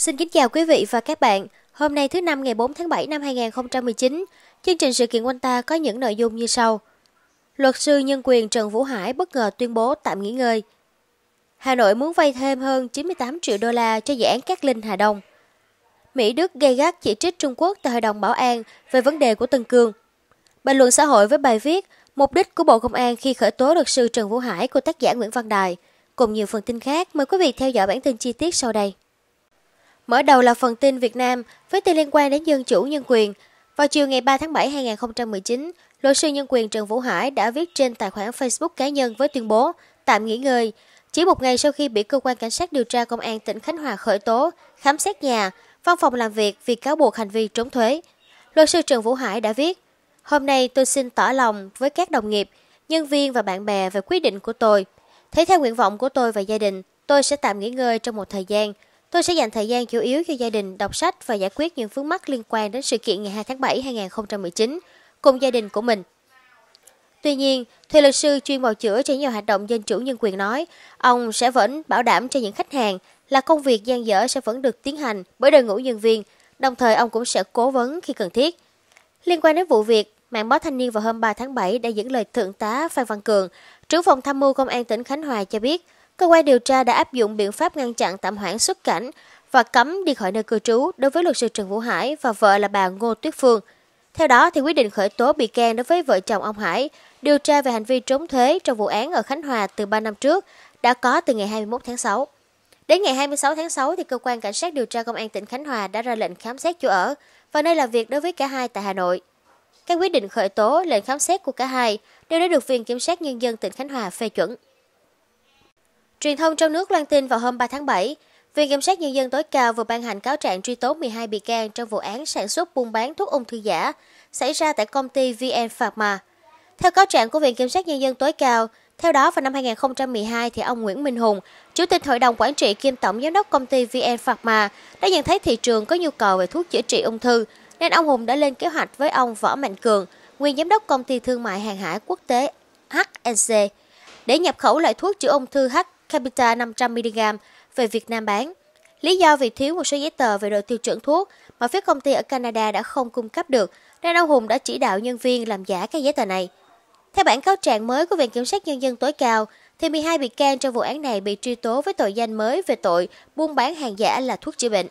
Xin kính chào quý vị và các bạn. Hôm nay thứ năm ngày 4 tháng 7 năm 2019, chương trình sự kiện quanh ta có những nội dung như sau. Luật sư nhân quyền Trần Vũ Hải bất ngờ tuyên bố tạm nghỉ ngơi. Hà Nội muốn vay thêm hơn 98 triệu đô la cho dự án Cát Linh Hà Đông. Mỹ Đức gây gắt chỉ trích Trung Quốc tại Hội đồng Bảo an về vấn đề của Tân Cương. Bình luận xã hội với bài viết Mục đích của Bộ Công an khi khởi tố luật sư Trần Vũ Hải của tác giả Nguyễn Văn Đài. Cùng nhiều phần tin khác, mời quý vị theo dõi bản tin chi tiết sau đây. Mở đầu là phần tin Việt Nam với tin liên quan đến dân chủ nhân quyền. Vào chiều ngày 3 tháng 7 năm 2019, luật sư nhân quyền Trần Vũ Hải đã viết trên tài khoản Facebook cá nhân với tuyên bố tạm nghỉ ngơi. Chỉ một ngày sau khi bị cơ quan cảnh sát điều tra công an tỉnh Khánh Hòa khởi tố, khám xét nhà, văn phòng làm việc vì cáo buộc hành vi trốn thuế, luật sư Trần Vũ Hải đã viết Hôm nay tôi xin tỏ lòng với các đồng nghiệp, nhân viên và bạn bè về quyết định của tôi. Thế theo nguyện vọng của tôi và gia đình, tôi sẽ tạm nghỉ ngơi trong một thời gian – Tôi sẽ dành thời gian chủ yếu cho gia đình đọc sách và giải quyết những vướng mắc liên quan đến sự kiện ngày 2 tháng 7 2019 cùng gia đình của mình. Tuy nhiên, thuê luật sư chuyên bào chữa cho nhiều hoạt động dân chủ nhân quyền nói, ông sẽ vẫn bảo đảm cho những khách hàng là công việc gian dở sẽ vẫn được tiến hành bởi đội ngũ nhân viên, đồng thời ông cũng sẽ cố vấn khi cần thiết. Liên quan đến vụ việc, mạng báo thanh niên vào hôm 3 tháng 7 đã dẫn lời Thượng tá Phan Văn Cường, trưởng phòng tham mưu Công an tỉnh Khánh Hòa cho biết – cơ quan điều tra đã áp dụng biện pháp ngăn chặn tạm hoãn xuất cảnh và cấm đi khỏi nơi cư trú đối với luật sư Trần Vũ Hải và vợ là bà Ngô Tuyết Phương. Theo đó, thì quyết định khởi tố bị can đối với vợ chồng ông Hải điều tra về hành vi trốn thuế trong vụ án ở Khánh Hòa từ 3 năm trước đã có từ ngày 21 tháng 6. Đến ngày 26 tháng 6, thì cơ quan cảnh sát điều tra công an tỉnh Khánh Hòa đã ra lệnh khám xét chỗ ở và nơi làm việc đối với cả hai tại Hà Nội. Các quyết định khởi tố, lệnh khám xét của cả hai đều đã được Viện Kiểm sát Nhân dân tỉnh Khánh Hòa phê chuẩn. Truyền thông trong nước loan tin vào hôm 3 tháng 7, Viện Kiểm sát Nhân dân tối cao vừa ban hành cáo trạng truy tố 12 bị can trong vụ án sản xuất buôn bán thuốc ung thư giả xảy ra tại công ty VN Pharma. Theo cáo trạng của Viện Kiểm sát Nhân dân tối cao, theo đó vào năm 2012 thì ông Nguyễn Minh Hùng, Chủ tịch Hội đồng Quản trị kiêm Tổng Giám đốc công ty VN Pharma đã nhận thấy thị trường có nhu cầu về thuốc chữa trị ung thư nên ông Hùng đã lên kế hoạch với ông Võ Mạnh Cường, nguyên giám đốc công ty thương mại hàng hải quốc tế HNC để nhập khẩu loại thuốc chữa ung thư H Capita 500mg về Việt Nam bán. Lý do vì thiếu một số giấy tờ về độ tiêu chuẩn thuốc mà phía công ty ở Canada đã không cung cấp được, nên ông Hùng đã chỉ đạo nhân viên làm giả các giấy tờ này. Theo bản cáo trạng mới của Viện Kiểm sát Nhân dân tối cao, thì 12 bị can trong vụ án này bị truy tố với tội danh mới về tội buôn bán hàng giả là thuốc chữa bệnh,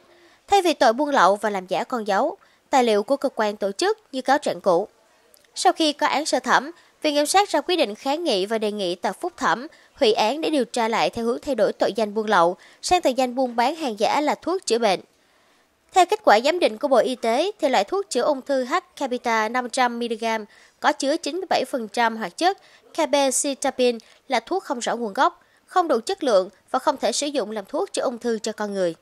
thay vì tội buôn lậu và làm giả con dấu, tài liệu của cơ quan tổ chức như cáo trạng cũ. Sau khi có án sơ thẩm, Viện Kiểm sát ra quyết định kháng nghị và đề nghị tòa phúc thẩm hủy án để điều tra lại theo hướng thay đổi tội danh buôn lậu sang tội danh buôn bán hàng giả là thuốc chữa bệnh. Theo kết quả giám định của Bộ Y tế, thì loại thuốc chữa ung thư H Capita 500mg có chứa 97% hoạt chất capecitabine là thuốc không rõ nguồn gốc, không đủ chất lượng và không thể sử dụng làm thuốc chữa ung thư cho con người.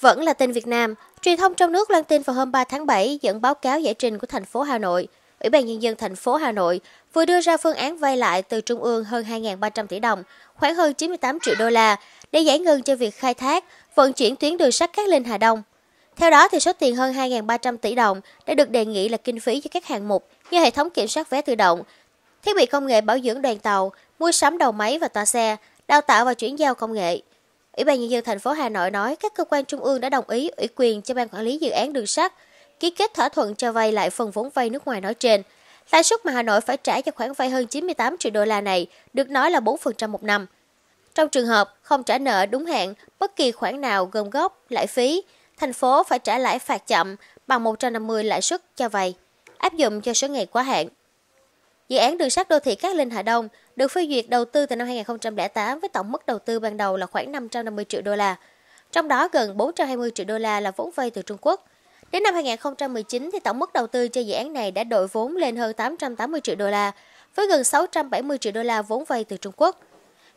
Vẫn là tin Việt Nam, truyền thông trong nước loan tin vào hôm 3 tháng 7 dẫn báo cáo giải trình của thành phố Hà Nội – Ủy ban Nhân dân thành phố Hà Nội vừa đưa ra phương án vay lại từ Trung ương hơn 2.300 tỷ đồng, khoảng hơn 98 triệu đô la, để giải ngân cho việc khai thác, vận chuyển tuyến đường sắt Cát lên Hà Đông. Theo đó, thì số tiền hơn 2.300 tỷ đồng đã được đề nghị là kinh phí cho các hạng mục như hệ thống kiểm soát vé tự động, thiết bị công nghệ bảo dưỡng đoàn tàu, mua sắm đầu máy và toa xe, đào tạo và chuyển giao công nghệ. Ủy ban nhân dân thành phố Hà Nội nói các cơ quan trung ương đã đồng ý ủy quyền cho ban quản lý dự án đường sắt ký kết thỏa thuận cho vay lại phần vốn vay nước ngoài nói trên. Lãi suất mà Hà Nội phải trả cho khoản vay hơn 98 triệu đô la này được nói là 4% một năm. Trong trường hợp không trả nợ đúng hẹn, bất kỳ khoản nào gồm gốc, lãi phí, thành phố phải trả lãi phạt chậm bằng 150 lãi suất cho vay, áp dụng cho số ngày quá hạn. Dự án đường sắt đô thị Cát Linh Hà Đông được phê duyệt đầu tư từ năm 2008 với tổng mức đầu tư ban đầu là khoảng 550 triệu đô la, trong đó gần 420 triệu đô la là vốn vay từ Trung Quốc, Đến năm 2019, thì tổng mức đầu tư cho dự án này đã đội vốn lên hơn 880 triệu đô la, với gần 670 triệu đô la vốn vay từ Trung Quốc.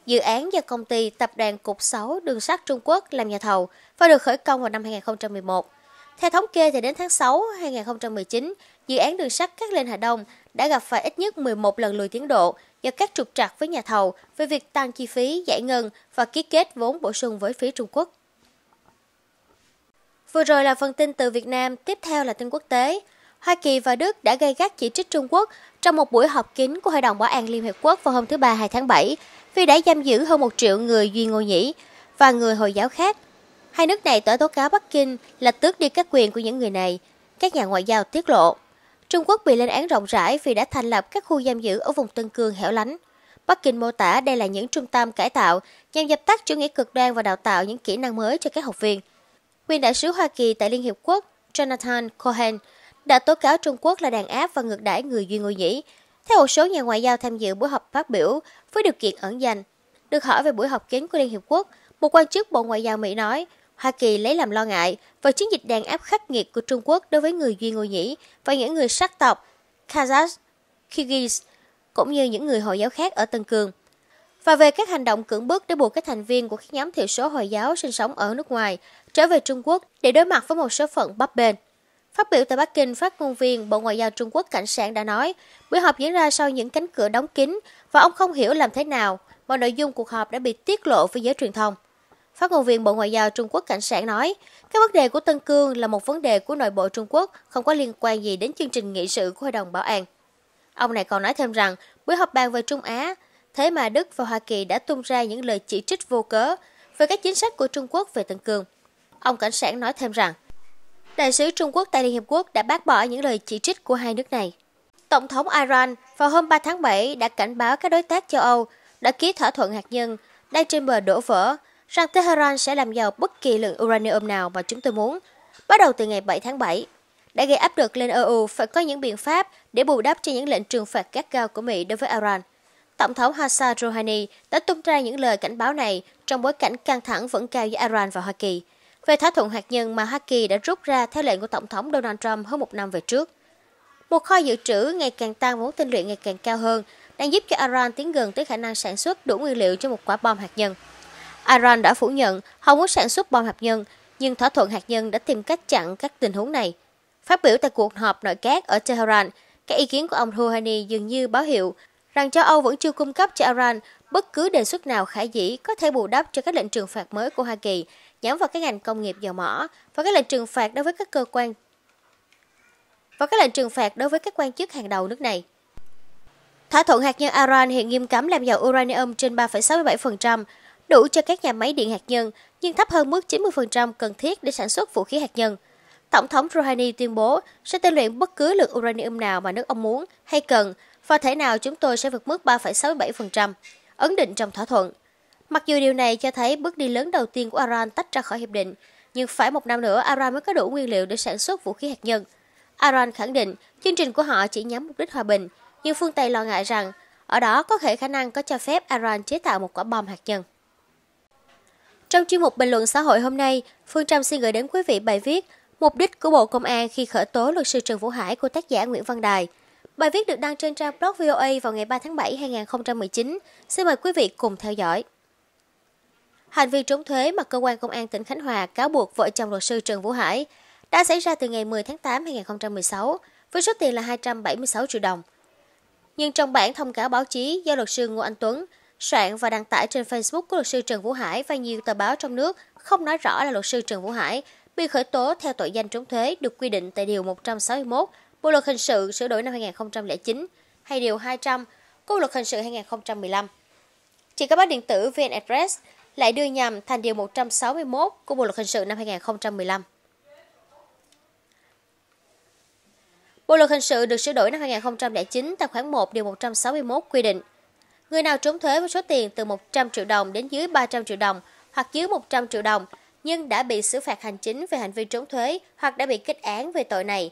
Dự án do công ty Tập đoàn Cục 6 Đường sắt Trung Quốc làm nhà thầu và được khởi công vào năm 2011. Theo thống kê thì đến tháng 6 2019, dự án đường sắt Cát Linh Hà Đông đã gặp phải ít nhất 11 lần lùi tiến độ do các trục trặc với nhà thầu về việc tăng chi phí, giải ngân và ký kết vốn bổ sung với phía Trung Quốc. Vừa rồi là phần tin từ Việt Nam, tiếp theo là tin quốc tế. Hoa Kỳ và Đức đã gây gắt chỉ trích Trung Quốc trong một buổi họp kín của Hội đồng Bảo an Liên Hiệp Quốc vào hôm thứ Ba 2 tháng 7 vì đã giam giữ hơn một triệu người Duy Ngô Nhĩ và người Hồi giáo khác. Hai nước này tỏ tố cáo Bắc Kinh là tước đi các quyền của những người này, các nhà ngoại giao tiết lộ. Trung Quốc bị lên án rộng rãi vì đã thành lập các khu giam giữ ở vùng Tân Cương hẻo lánh. Bắc Kinh mô tả đây là những trung tâm cải tạo nhằm dập tắt chủ nghĩa cực đoan và đào tạo những kỹ năng mới cho các học viên – Quyền đại sứ Hoa Kỳ tại Liên Hiệp Quốc Jonathan Cohen đã tố cáo Trung Quốc là đàn áp và ngược đãi người Duy Ngô Nhĩ. Theo một số nhà ngoại giao tham dự buổi họp phát biểu với điều kiện ẩn danh, được hỏi về buổi họp kín của Liên Hiệp Quốc, một quan chức Bộ Ngoại giao Mỹ nói Hoa Kỳ lấy làm lo ngại và chiến dịch đàn áp khắc nghiệt của Trung Quốc đối với người Duy Ngô Nhĩ và những người sắc tộc Kazakh, Kyrgyz, cũng như những người Hồi giáo khác ở Tân Cường và về các hành động cưỡng bức để buộc các thành viên của các nhóm thiểu số Hồi giáo sinh sống ở nước ngoài trở về Trung Quốc để đối mặt với một số phận bấp bênh. Phát biểu tại Bắc Kinh, phát ngôn viên Bộ Ngoại giao Trung Quốc Cảnh Sảng đã nói, buổi họp diễn ra sau những cánh cửa đóng kín và ông không hiểu làm thế nào mà nội dung cuộc họp đã bị tiết lộ với giới truyền thông. Phát ngôn viên Bộ Ngoại giao Trung Quốc Cảnh Sảng nói, các vấn đề của Tân Cương là một vấn đề của nội bộ Trung Quốc, không có liên quan gì đến chương trình nghị sự của Hội đồng Bảo an. Ông này còn nói thêm rằng, buổi họp bàn về Trung Á Thế mà Đức và Hoa Kỳ đã tung ra những lời chỉ trích vô cớ về các chính sách của Trung Quốc về Tân Cương. Ông cảnh sản nói thêm rằng, đại sứ Trung Quốc tại Liên Hiệp Quốc đã bác bỏ những lời chỉ trích của hai nước này. Tổng thống Iran vào hôm 3 tháng 7 đã cảnh báo các đối tác châu Âu đã ký thỏa thuận hạt nhân đang trên bờ đổ vỡ rằng Tehran sẽ làm giàu bất kỳ lượng uranium nào mà chúng tôi muốn, bắt đầu từ ngày 7 tháng 7, đã gây áp lực lên EU phải có những biện pháp để bù đắp cho những lệnh trừng phạt gắt gao của Mỹ đối với Iran – Tổng thống Hassan Rouhani đã tung ra những lời cảnh báo này trong bối cảnh căng thẳng vẫn cao giữa Iran và Hoa Kỳ về thỏa thuận hạt nhân mà Hoa Kỳ đã rút ra theo lệnh của Tổng thống Donald Trump hơn một năm về trước. Một kho dự trữ ngày càng tăng vốn tinh luyện ngày càng cao hơn đang giúp cho Iran tiến gần tới khả năng sản xuất đủ nguyên liệu cho một quả bom hạt nhân. Iran đã phủ nhận họ muốn sản xuất bom hạt nhân, nhưng thỏa thuận hạt nhân đã tìm cách chặn các tình huống này. Phát biểu tại cuộc họp nội các ở Tehran, các ý kiến của ông Rouhani dường như báo hiệu rằng châu Âu vẫn chưa cung cấp cho Iran bất cứ đề xuất nào khả dĩ có thể bù đắp cho các lệnh trừng phạt mới của Hoa Kỳ nhắm vào các ngành công nghiệp dầu mỏ và các lệnh trừng phạt đối với các cơ quan và các lệnh trừng phạt đối với các quan chức hàng đầu nước này. Thỏa thuận hạt nhân Iran hiện nghiêm cấm làm giàu uranium trên 3,67%, đủ cho các nhà máy điện hạt nhân, nhưng thấp hơn mức 90% cần thiết để sản xuất vũ khí hạt nhân. Tổng thống Rouhani tuyên bố sẽ tên luyện bất cứ lượng uranium nào mà nước ông muốn hay cần, và thể nào chúng tôi sẽ vượt mức 3,67%, ấn định trong thỏa thuận. Mặc dù điều này cho thấy bước đi lớn đầu tiên của Iran tách ra khỏi hiệp định, nhưng phải một năm nữa Iran mới có đủ nguyên liệu để sản xuất vũ khí hạt nhân. Iran khẳng định chương trình của họ chỉ nhắm mục đích hòa bình, nhưng phương Tây lo ngại rằng ở đó có thể khả năng có cho phép Iran chế tạo một quả bom hạt nhân. Trong chuyên mục bình luận xã hội hôm nay, Phương Trâm xin gửi đến quý vị bài viết Mục đích của Bộ Công an khi khởi tố luật sư Trần Vũ Hải của tác giả Nguyễn Văn Đài – Bài viết được đăng trên trang blog VOA vào ngày 3 tháng 7 2019. Xin mời quý vị cùng theo dõi. Hành vi trốn thuế mà cơ quan công an tỉnh Khánh Hòa cáo buộc vợ chồng luật sư Trần Vũ Hải đã xảy ra từ ngày 10 tháng 8 2016 với số tiền là 276 triệu đồng. Nhưng trong bản thông cáo báo chí do luật sư Ngô Anh Tuấn soạn và đăng tải trên Facebook của luật sư Trần Vũ Hải và nhiều tờ báo trong nước không nói rõ là luật sư Trần Vũ Hải bị khởi tố theo tội danh trốn thuế được quy định tại Điều 161 Bộ luật hình sự sửa đổi năm 2009 hay điều 200 của Bộ luật hình sự 2015. Chỉ có báo điện tử VN Express lại đưa nhầm thành điều 161 của Bộ luật hình sự năm 2015. Bộ luật hình sự được sửa đổi năm 2009 tại khoản 1 điều 161 quy định Người nào trốn thuế với số tiền từ 100 triệu đồng đến dưới 300 triệu đồng hoặc dưới 100 triệu đồng nhưng đã bị xử phạt hành chính về hành vi trốn thuế hoặc đã bị kết án về tội này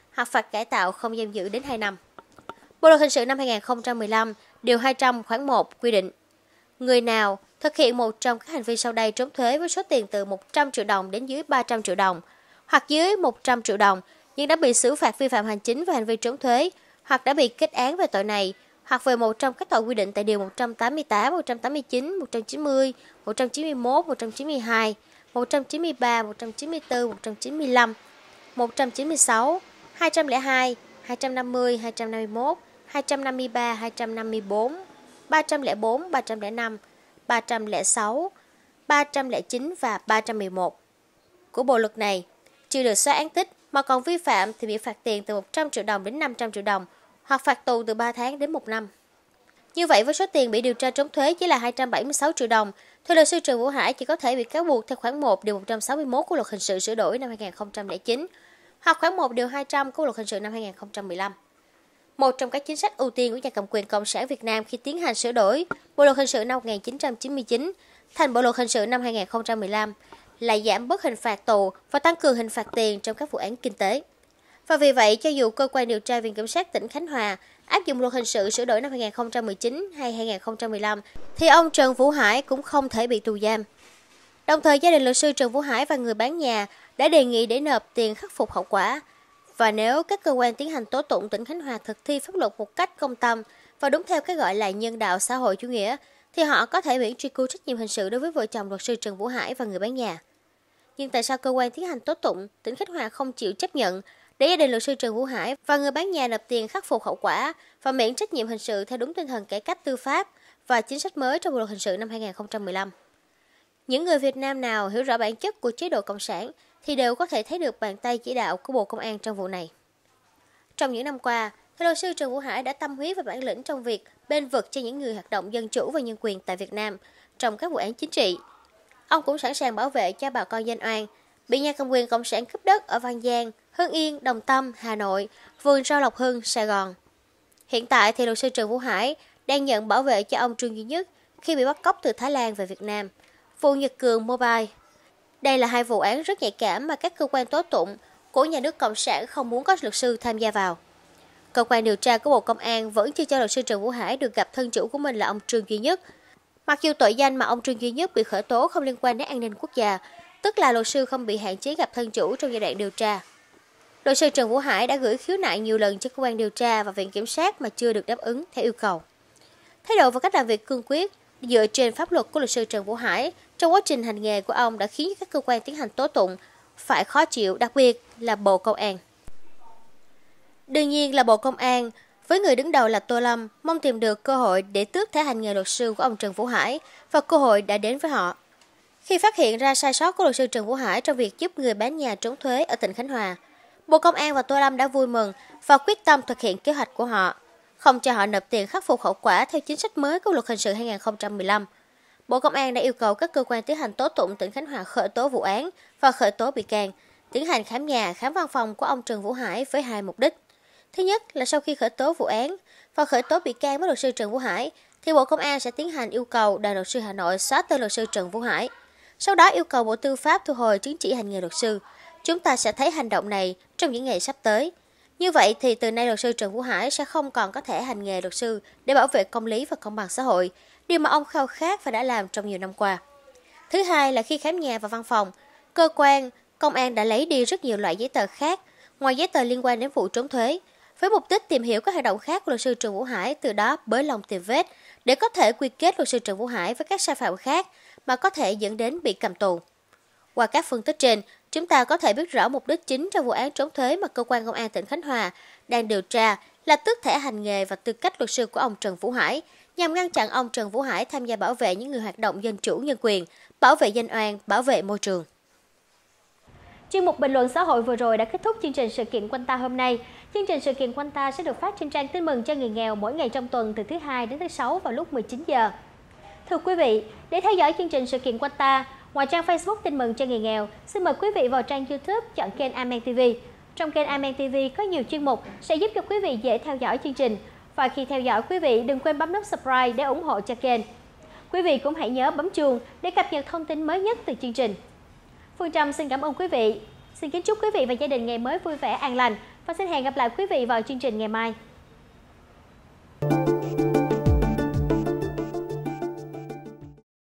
hoặc phạt cải tạo không giam giữ đến 2 năm. Bộ luật hình sự năm 2015, điều 200 khoản 1 quy định Người nào thực hiện một trong các hành vi sau đây trốn thuế với số tiền từ 100 triệu đồng đến dưới 300 triệu đồng hoặc dưới 100 triệu đồng nhưng đã bị xử phạt vi phạm hành chính về hành vi trốn thuế hoặc đã bị kết án về tội này hoặc về một trong các tội quy định tại Điều 188, 189, 190, 191, 192, 193, 194, 195, 196, 202, 250, 251, 253, 254, 304, 305, 306, 309 và 311 của bộ luật này. Chưa được xóa án tích mà còn vi phạm thì bị phạt tiền từ 100 triệu đồng đến 500 triệu đồng hoặc phạt tù từ 3 tháng đến 1 năm. Như vậy với số tiền bị điều tra trốn thuế chỉ là 276 triệu đồng, theo luật sư Trần Vũ Hải chỉ có thể bị cáo buộc theo khoản 1 điều 161 của luật hình sự sửa đổi năm 2009 hoặc khoảng 1 điều 200 của luật hình sự năm 2015. Một trong các chính sách ưu tiên của nhà cầm quyền Cộng sản Việt Nam khi tiến hành sửa đổi Bộ luật hình sự năm 1999 thành Bộ luật hình sự năm 2015 là giảm bớt hình phạt tù và tăng cường hình phạt tiền trong các vụ án kinh tế. Và vì vậy, cho dù cơ quan điều tra Viện Kiểm sát tỉnh Khánh Hòa áp dụng luật hình sự sửa đổi năm 2019 hay 2015, thì ông Trần Vũ Hải cũng không thể bị tù giam. Đồng thời, gia đình luật sư Trần Vũ Hải và người bán nhà đã đề nghị để nộp tiền khắc phục hậu quả. Và nếu các cơ quan tiến hành tố tụng tỉnh Khánh Hòa thực thi pháp luật một cách công tâm và đúng theo cái gọi là nhân đạo xã hội chủ nghĩa, thì họ có thể miễn truy cứu trách nhiệm hình sự đối với vợ chồng luật sư Trần Vũ Hải và người bán nhà. Nhưng tại sao cơ quan tiến hành tố tụng tỉnh Khánh Hòa không chịu chấp nhận để gia đình luật sư Trần Vũ Hải và người bán nhà nộp tiền khắc phục hậu quả và miễn trách nhiệm hình sự theo đúng tinh thần cải cách tư pháp và chính sách mới trong Bộ luật hình sự năm 2015? Những người Việt Nam nào hiểu rõ bản chất của chế độ cộng sản thì đều có thể thấy được bàn tay chỉ đạo của Bộ Công an trong vụ này. Trong những năm qua, theo luật sư Trần Vũ Hải đã tâm huyết và bản lĩnh trong việc bên vực cho những người hoạt động dân chủ và nhân quyền tại Việt Nam trong các vụ án chính trị. Ông cũng sẵn sàng bảo vệ cho bà con dân oan, bị nhà cầm quyền Cộng sản cướp đất ở Văn Giang, Hưng Yên, Đồng Tâm, Hà Nội, vườn rau Lộc Hưng, Sài Gòn. Hiện tại thì luật sư Trần Vũ Hải đang nhận bảo vệ cho ông Trương Duy Nhất khi bị bắt cóc từ Thái Lan về Việt Nam. Vụ Nhật Cường Mobile đây là hai vụ án rất nhạy cảm mà các cơ quan tố tụng của nhà nước Cộng sản không muốn có luật sư tham gia vào. Cơ quan điều tra của Bộ Công an vẫn chưa cho luật sư Trần Vũ Hải được gặp thân chủ của mình là ông Trương Duy Nhất. Mặc dù tội danh mà ông Trương Duy Nhất bị khởi tố không liên quan đến an ninh quốc gia, tức là luật sư không bị hạn chế gặp thân chủ trong giai đoạn điều tra. Luật sư Trần Vũ Hải đã gửi khiếu nại nhiều lần cho cơ quan điều tra và viện kiểm sát mà chưa được đáp ứng theo yêu cầu. Thái độ và cách làm việc cương quyết, Dựa trên pháp luật của luật sư Trần Vũ Hải, trong quá trình hành nghề của ông đã khiến các cơ quan tiến hành tố tụng phải khó chịu, đặc biệt là Bộ Công an. Đương nhiên là Bộ Công an, với người đứng đầu là Tô Lâm, mong tìm được cơ hội để tước thẻ hành nghề luật sư của ông Trần Vũ Hải và cơ hội đã đến với họ. Khi phát hiện ra sai sót của luật sư Trần Vũ Hải trong việc giúp người bán nhà trốn thuế ở tỉnh Khánh Hòa, Bộ Công an và Tô Lâm đã vui mừng và quyết tâm thực hiện kế hoạch của họ không cho họ nộp tiền khắc phục hậu quả theo chính sách mới của luật hình sự 2015. Bộ Công an đã yêu cầu các cơ quan tiến hành tố tụng tỉnh Khánh Hòa khởi tố vụ án và khởi tố bị can, tiến hành khám nhà, khám văn phòng của ông Trần Vũ Hải với hai mục đích. Thứ nhất là sau khi khởi tố vụ án và khởi tố bị can với luật sư Trần Vũ Hải, thì Bộ Công an sẽ tiến hành yêu cầu Đoàn luật sư Hà Nội xóa tên luật sư Trần Vũ Hải. Sau đó yêu cầu Bộ Tư pháp thu hồi chứng chỉ hành nghề luật sư. Chúng ta sẽ thấy hành động này trong những ngày sắp tới. Như vậy thì từ nay luật sư Trần Vũ Hải sẽ không còn có thể hành nghề luật sư để bảo vệ công lý và công bằng xã hội, điều mà ông khao khát và đã làm trong nhiều năm qua. Thứ hai là khi khám nhà và văn phòng, cơ quan, công an đã lấy đi rất nhiều loại giấy tờ khác, ngoài giấy tờ liên quan đến vụ trốn thuế, với mục đích tìm hiểu các hoạt động khác của luật sư Trần Vũ Hải, từ đó bới lòng tìm vết để có thể quy kết luật sư Trần Vũ Hải với các sai phạm khác mà có thể dẫn đến bị cầm tù. Qua các phân tích trên, Chúng ta có thể biết rõ mục đích chính trong vụ án trốn thuế mà cơ quan công an tỉnh Khánh Hòa đang điều tra là tước thẻ hành nghề và tư cách luật sư của ông Trần Vũ Hải nhằm ngăn chặn ông Trần Vũ Hải tham gia bảo vệ những người hoạt động dân chủ nhân quyền, bảo vệ danh oan, bảo vệ môi trường. Chuyên mục bình luận xã hội vừa rồi đã kết thúc chương trình sự kiện quanh ta hôm nay. Chương trình sự kiện quanh ta sẽ được phát trên trang tin mừng cho người nghèo mỗi ngày trong tuần từ thứ hai đến thứ sáu vào lúc 19 giờ. Thưa quý vị, để theo dõi chương trình sự kiện quanh ta, Ngoài trang Facebook tin mừng cho người nghèo, xin mời quý vị vào trang YouTube chọn kênh Amen TV. Trong kênh Amen TV có nhiều chuyên mục sẽ giúp cho quý vị dễ theo dõi chương trình. Và khi theo dõi quý vị đừng quên bấm nút subscribe để ủng hộ cho kênh. Quý vị cũng hãy nhớ bấm chuông để cập nhật thông tin mới nhất từ chương trình. Phương Trâm xin cảm ơn quý vị. Xin kính chúc quý vị và gia đình ngày mới vui vẻ an lành và xin hẹn gặp lại quý vị vào chương trình ngày mai.